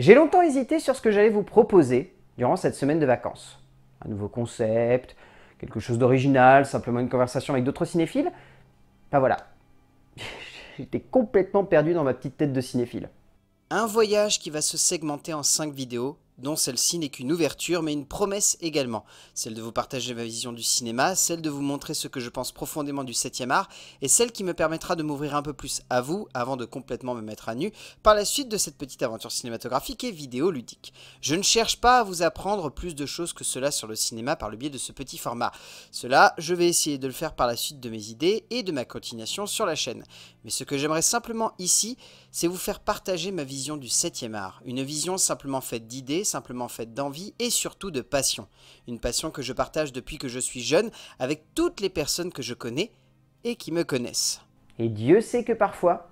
J'ai longtemps hésité sur ce que j'allais vous proposer durant cette semaine de vacances. Un nouveau concept, quelque chose d'original, simplement une conversation avec d'autres cinéphiles. Ben voilà. J'étais complètement perdu dans ma petite tête de cinéphile. Un voyage qui va se segmenter en 5 vidéos dont celle-ci n'est qu'une ouverture, mais une promesse également. Celle de vous partager ma vision du cinéma, celle de vous montrer ce que je pense profondément du 7e art, et celle qui me permettra de m'ouvrir un peu plus à vous, avant de complètement me mettre à nu, par la suite de cette petite aventure cinématographique et vidéoludique. Je ne cherche pas à vous apprendre plus de choses que cela sur le cinéma par le biais de ce petit format. Cela, je vais essayer de le faire par la suite de mes idées et de ma continuation sur la chaîne. Mais ce que j'aimerais simplement ici, c'est vous faire partager ma vision du 7e art. Une vision simplement faite d'idées, simplement faite d'envie et surtout de passion. Une passion que je partage depuis que je suis jeune avec toutes les personnes que je connais et qui me connaissent. Et Dieu sait que parfois,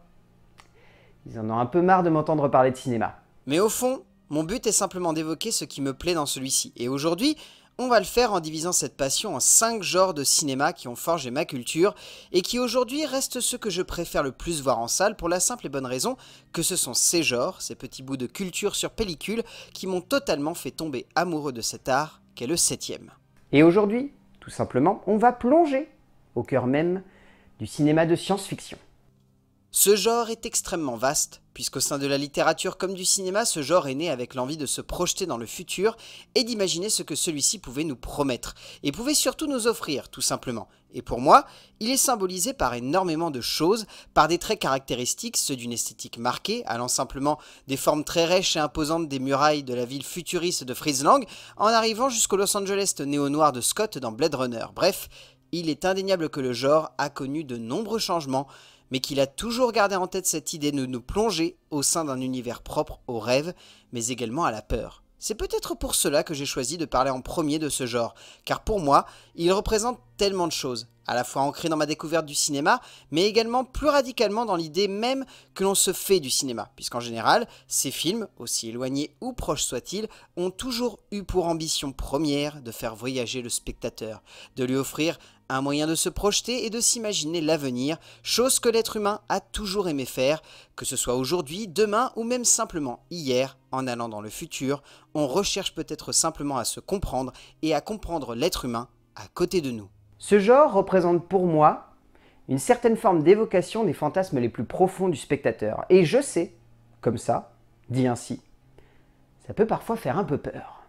ils en ont un peu marre de m'entendre parler de cinéma. Mais au fond, mon but est simplement d'évoquer ce qui me plaît dans celui-ci. Et aujourd'hui, on va le faire en divisant cette passion en cinq genres de cinéma qui ont forgé ma culture et qui aujourd'hui restent ceux que je préfère le plus voir en salle pour la simple et bonne raison que ce sont ces genres, ces petits bouts de culture sur pellicule, qui m'ont totalement fait tomber amoureux de cet art qu'est le septième. Et aujourd'hui, tout simplement, on va plonger au cœur même du cinéma de science-fiction. Ce genre est extrêmement vaste, puisqu'au sein de la littérature comme du cinéma, ce genre est né avec l'envie de se projeter dans le futur et d'imaginer ce que celui-ci pouvait nous promettre, et pouvait surtout nous offrir, tout simplement. Et pour moi, il est symbolisé par énormément de choses, par des traits caractéristiques, ceux d'une esthétique marquée, allant simplement des formes très rêches et imposantes des murailles de la ville futuriste de Friesland, en arrivant jusqu'au Los Angeles néo-noir de Scott dans Blade Runner. Bref, il est indéniable que le genre a connu de nombreux changements, mais qu'il a toujours gardé en tête cette idée de nous plonger au sein d'un univers propre aux rêves, mais également à la peur. C'est peut-être pour cela que j'ai choisi de parler en premier de ce genre, car pour moi, il représente tellement de choses, à la fois ancré dans ma découverte du cinéma, mais également plus radicalement dans l'idée même que l'on se fait du cinéma, puisqu'en général, ces films, aussi éloignés ou proches soient-ils, ont toujours eu pour ambition première de faire voyager le spectateur, de lui offrir un moyen de se projeter et de s'imaginer l'avenir, chose que l'être humain a toujours aimé faire, que ce soit aujourd'hui, demain ou même simplement hier, en allant dans le futur, on recherche peut-être simplement à se comprendre et à comprendre l'être humain à côté de nous. Ce genre représente pour moi une certaine forme d'évocation des fantasmes les plus profonds du spectateur. Et je sais, comme ça, dit ainsi, ça peut parfois faire un peu peur.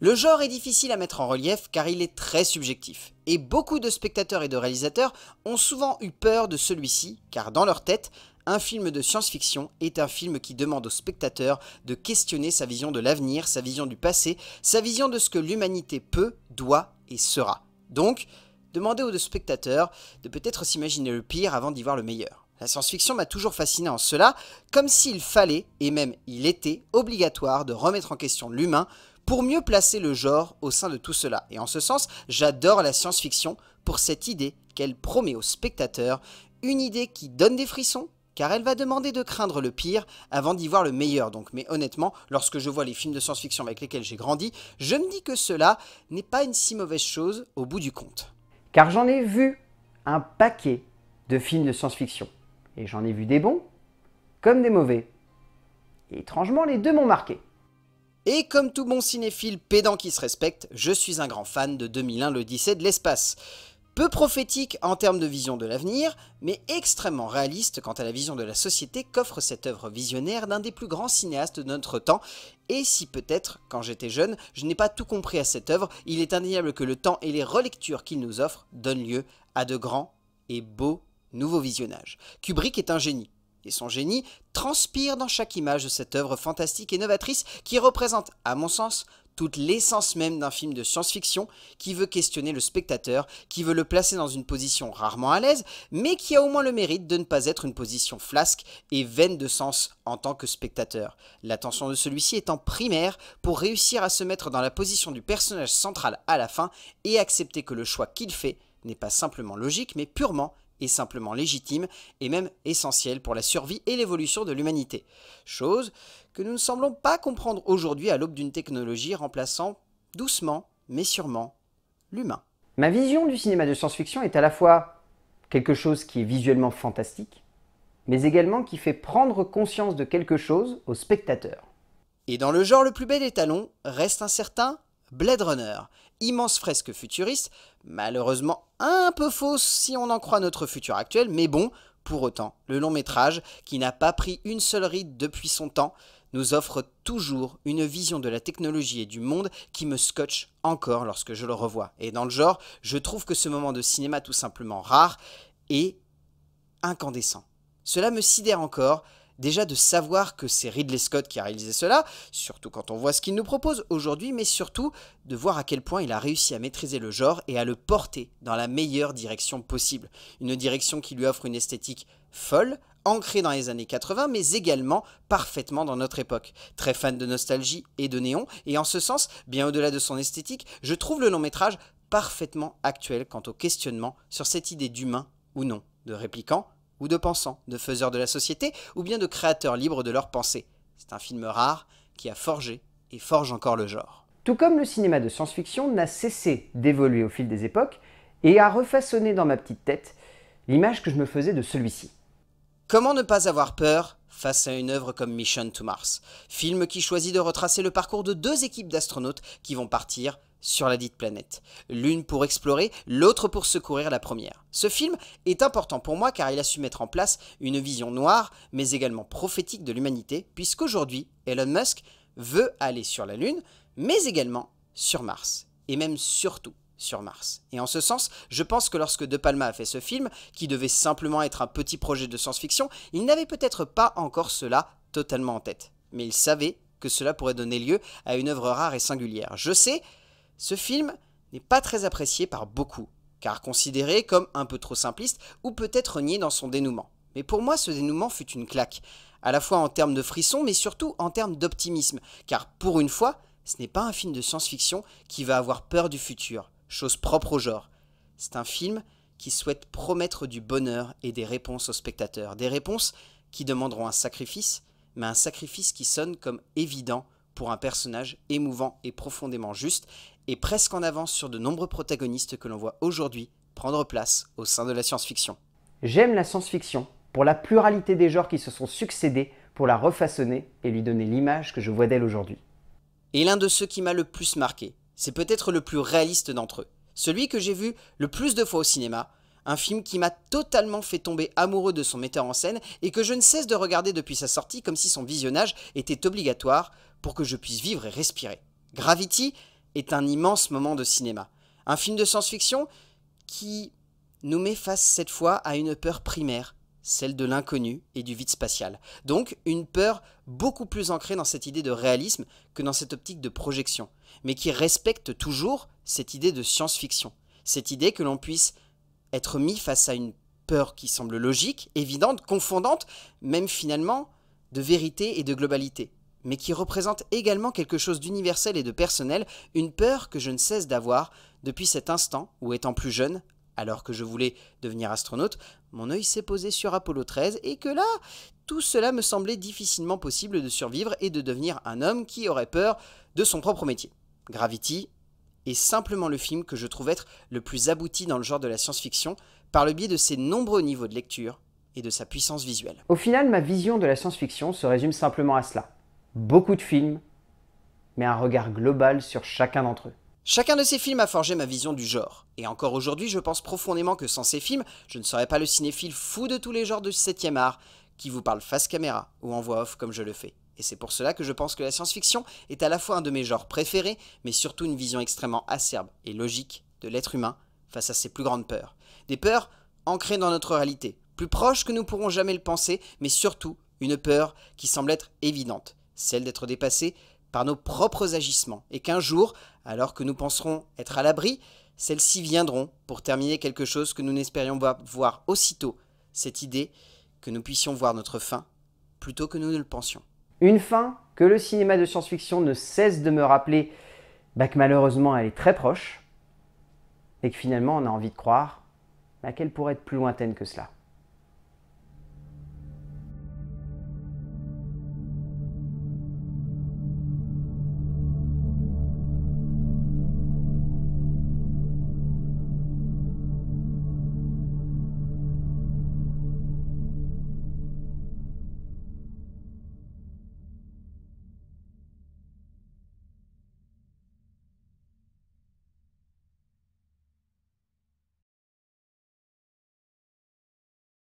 Le genre est difficile à mettre en relief car il est très subjectif. Et beaucoup de spectateurs et de réalisateurs ont souvent eu peur de celui-ci car dans leur tête, un film de science-fiction est un film qui demande au spectateur de questionner sa vision de l'avenir, sa vision du passé, sa vision de ce que l'humanité peut, doit et sera. Donc, demander aux deux spectateurs de peut-être s'imaginer le pire avant d'y voir le meilleur. La science-fiction m'a toujours fasciné en cela, comme s'il fallait, et même il était, obligatoire de remettre en question l'humain pour mieux placer le genre au sein de tout cela. Et en ce sens, j'adore la science-fiction pour cette idée qu'elle promet aux spectateurs, une idée qui donne des frissons, car elle va demander de craindre le pire avant d'y voir le meilleur. Donc, mais honnêtement, lorsque je vois les films de science-fiction avec lesquels j'ai grandi, je me dis que cela n'est pas une si mauvaise chose au bout du compte. Car j'en ai vu un paquet de films de science-fiction. Et j'en ai vu des bons comme des mauvais. Et étrangement, les deux m'ont marqué. Et comme tout bon cinéphile pédant qui se respecte, je suis un grand fan de 2001 l'Odyssée de l'espace peu prophétique en termes de vision de l'avenir, mais extrêmement réaliste quant à la vision de la société qu'offre cette œuvre visionnaire d'un des plus grands cinéastes de notre temps. Et si peut-être, quand j'étais jeune, je n'ai pas tout compris à cette œuvre, il est indéniable que le temps et les relectures qu'il nous offre donnent lieu à de grands et beaux nouveaux visionnages. Kubrick est un génie, et son génie transpire dans chaque image de cette œuvre fantastique et novatrice qui représente, à mon sens, toute l'essence même d'un film de science-fiction qui veut questionner le spectateur, qui veut le placer dans une position rarement à l'aise, mais qui a au moins le mérite de ne pas être une position flasque et vaine de sens en tant que spectateur. L'attention de celui-ci étant primaire pour réussir à se mettre dans la position du personnage central à la fin et accepter que le choix qu'il fait n'est pas simplement logique mais purement est simplement légitime et même essentielle pour la survie et l'évolution de l'humanité. Chose que nous ne semblons pas comprendre aujourd'hui à l'aube d'une technologie remplaçant doucement mais sûrement l'humain. Ma vision du cinéma de science-fiction est à la fois quelque chose qui est visuellement fantastique, mais également qui fait prendre conscience de quelque chose au spectateur. Et dans le genre le plus bel étalon reste incertain Blade Runner, immense fresque futuriste, malheureusement un peu fausse si on en croit notre futur actuel, mais bon, pour autant, le long métrage, qui n'a pas pris une seule ride depuis son temps, nous offre toujours une vision de la technologie et du monde qui me scotche encore lorsque je le revois. Et dans le genre, je trouve que ce moment de cinéma tout simplement rare est incandescent. Cela me sidère encore, Déjà de savoir que c'est Ridley Scott qui a réalisé cela, surtout quand on voit ce qu'il nous propose aujourd'hui, mais surtout de voir à quel point il a réussi à maîtriser le genre et à le porter dans la meilleure direction possible. Une direction qui lui offre une esthétique folle, ancrée dans les années 80, mais également parfaitement dans notre époque. Très fan de nostalgie et de néon, et en ce sens, bien au-delà de son esthétique, je trouve le long métrage parfaitement actuel quant au questionnement sur cette idée d'humain ou non de répliquant ou de pensants, de faiseurs de la société, ou bien de créateurs libres de leur pensée. C'est un film rare qui a forgé et forge encore le genre. Tout comme le cinéma de science-fiction n'a cessé d'évoluer au fil des époques et a refaçonné dans ma petite tête l'image que je me faisais de celui-ci. Comment ne pas avoir peur face à une œuvre comme Mission to Mars Film qui choisit de retracer le parcours de deux équipes d'astronautes qui vont partir sur la dite planète. L'une pour explorer, l'autre pour secourir la première. Ce film est important pour moi car il a su mettre en place une vision noire, mais également prophétique de l'humanité, puisqu'aujourd'hui, Elon Musk veut aller sur la Lune, mais également sur Mars, et même surtout sur Mars. Et en ce sens, je pense que lorsque De Palma a fait ce film, qui devait simplement être un petit projet de science-fiction, il n'avait peut-être pas encore cela totalement en tête. Mais il savait que cela pourrait donner lieu à une œuvre rare et singulière. Je sais ce film n'est pas très apprécié par beaucoup, car considéré comme un peu trop simpliste ou peut-être nié dans son dénouement. Mais pour moi, ce dénouement fut une claque, à la fois en termes de frissons, mais surtout en termes d'optimisme, car pour une fois, ce n'est pas un film de science-fiction qui va avoir peur du futur, chose propre au genre. C'est un film qui souhaite promettre du bonheur et des réponses aux spectateurs, des réponses qui demanderont un sacrifice, mais un sacrifice qui sonne comme évident pour un personnage émouvant et profondément juste, et presque en avance sur de nombreux protagonistes que l'on voit aujourd'hui prendre place au sein de la science-fiction. J'aime la science-fiction pour la pluralité des genres qui se sont succédés pour la refaçonner et lui donner l'image que je vois d'elle aujourd'hui. Et l'un de ceux qui m'a le plus marqué, c'est peut-être le plus réaliste d'entre eux, celui que j'ai vu le plus de fois au cinéma, un film qui m'a totalement fait tomber amoureux de son metteur en scène et que je ne cesse de regarder depuis sa sortie comme si son visionnage était obligatoire pour que je puisse vivre et respirer. Gravity, est un immense moment de cinéma. Un film de science-fiction qui nous met face cette fois à une peur primaire, celle de l'inconnu et du vide spatial. Donc une peur beaucoup plus ancrée dans cette idée de réalisme que dans cette optique de projection, mais qui respecte toujours cette idée de science-fiction, cette idée que l'on puisse être mis face à une peur qui semble logique, évidente, confondante, même finalement de vérité et de globalité mais qui représente également quelque chose d'universel et de personnel, une peur que je ne cesse d'avoir depuis cet instant où, étant plus jeune, alors que je voulais devenir astronaute, mon œil s'est posé sur Apollo 13 et que là, tout cela me semblait difficilement possible de survivre et de devenir un homme qui aurait peur de son propre métier. Gravity est simplement le film que je trouve être le plus abouti dans le genre de la science-fiction par le biais de ses nombreux niveaux de lecture et de sa puissance visuelle. Au final, ma vision de la science-fiction se résume simplement à cela beaucoup de films, mais un regard global sur chacun d'entre eux. Chacun de ces films a forgé ma vision du genre, et encore aujourd'hui je pense profondément que sans ces films, je ne serais pas le cinéphile fou de tous les genres du 7ème art, qui vous parle face caméra ou en voix off comme je le fais. Et c'est pour cela que je pense que la science-fiction est à la fois un de mes genres préférés, mais surtout une vision extrêmement acerbe et logique de l'être humain face à ses plus grandes peurs. Des peurs ancrées dans notre réalité, plus proches que nous pourrons jamais le penser, mais surtout une peur qui semble être évidente, celle d'être dépassée par nos propres agissements, et qu'un jour, alors que nous penserons être à l'abri, celles-ci viendront pour terminer quelque chose que nous n'espérions pas voir aussitôt, cette idée que nous puissions voir notre fin plutôt que nous ne le pensions. Une fin que le cinéma de science-fiction ne cesse de me rappeler bah que malheureusement elle est très proche, et que finalement on a envie de croire bah qu'elle pourrait être plus lointaine que cela.